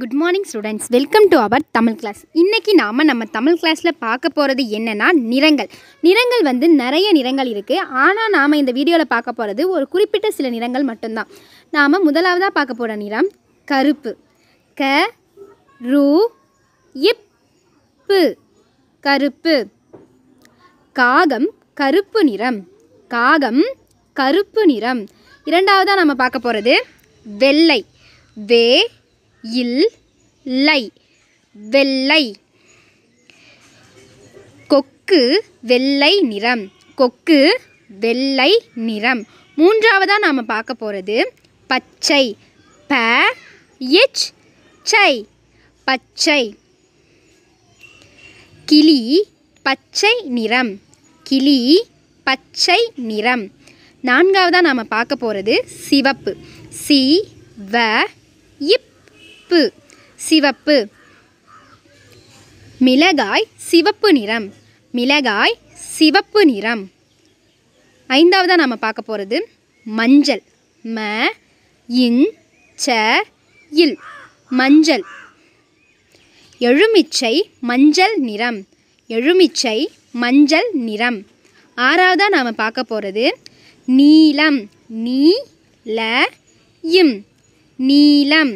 good morning students welcome to our Tamil class இன்றைக்கி நாம் நம்ம தமிழ் கிளாஸில் பார்க்க போகிறது என்னென்னா நிறங்கள் நிறங்கள் வந்து நிறைய நிறங்கள் இருக்குது ஆனால் நாம் இந்த வீடியோவில் பார்க்க போகிறது ஒரு குறிப்பிட்ட சில நிறங்கள் மட்டும்தான் நாம் முதலாவதாக பார்க்க போகிற நிறம் கருப்பு க ரூ இப்பு கருப்பு காகம் கருப்பு நிறம் காகம் கருப்பு நிறம் இரண்டாவதாக நம்ம பார்க்க போகிறது வெள்ளை வே இல் லை வெள்ளை கொக்கு வெள்ளை நிறம் கொக்கு வெள்ளை நிறம் மூன்றாவதாக நாம் பார்க்க போகிறது பச்சை ப எச் சை பச்சை கிளி பச்சை நிறம் கிளி பச்சை நிறம் நான்காவதாக நாம் பார்க்க போகிறது சிவப்பு சி வ இப் சிவப்பு சிவப்பு மிளகாய் சிவப்பு நிறம் மிளகாய் சிவப்பு நிறம் ஐந்தாவதாக நாம் பார்க்க போகிறது மஞ்சள் ம இன் ச இல் மஞ்சள் எழுமிச்சை மஞ்சள் நிறம் எழுமிச்சை மஞ்சள் நிறம் ஆறாவதாக நாம் பார்க்க போகிறது நீலம் நீ ல இம் நீலம்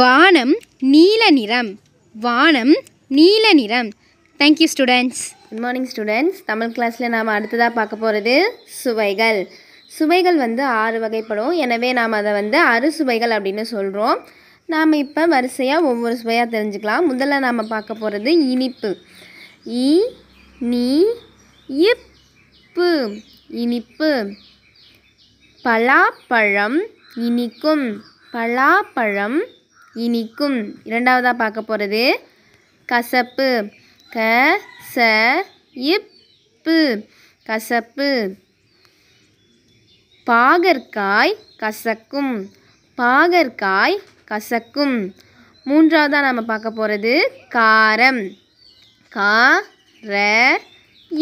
வானம் நீல நிறம் வானம் நீல நிறம் thank you students good morning students Tamil கிளாஸில் நாம் அடுத்ததாக பார்க்க போகிறது சுவைகள் சுவைகள் வந்து ஆறு வகைப்படும் எனவே நாம் அதை வந்து அறுசுவைகள் அப்படின்னு சொல்கிறோம் நாம் இப்போ வரிசையாக ஒவ்வொரு சுவையாக தெரிஞ்சுக்கலாம் முதல்ல நாம் பார்க்க போகிறது இனிப்பு இ நீ இப்பு இனிப்பு பலாப்பழம் இனிக்கும் பலாப்பழம் இனிக்கும் இரண்டாவதாக பார்க்க போகிறது கசப்பு க ச இப்பு கசப்பு பாகற்காய் கசக்கும் பாகற்காய் கசக்கும் மூன்றாவதாக நம்ம பார்க்க போகிறது காரம் கா ர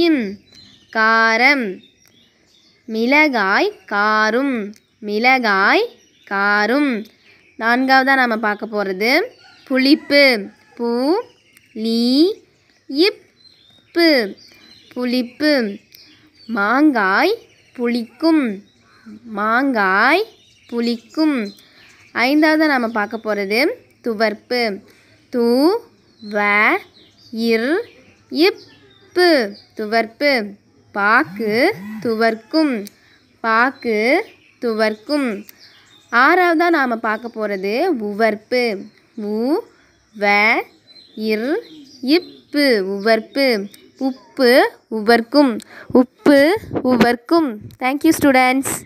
இம் காரம் மிளகாய் காரும் மிளகாய் காரும் நான்காவதாக நாம் பார்க்க போகிறது புளிப்பு பூ லீ இப்பு புளிப்பு மாங்காய் புளிக்கும் மாங்காய் புளிக்கும் ஐந்தாவதாக நாம் பார்க்க போகிறது துவர்ப்பு தூ வ இர் இப்பு துவர்ப்பு பாக்கு துவர்க்கும் பாக்கு துவர்க்கும் ஆறாவதாக நாம் பார்க்க போகிறது உவர்ப்பு உ வ இர் இப்பு உவர்ப்பு உப்பு உவர்க்கும் உப்பு உவர்க்கும் தேங்க்யூ ஸ்டூடெண்ட்ஸ்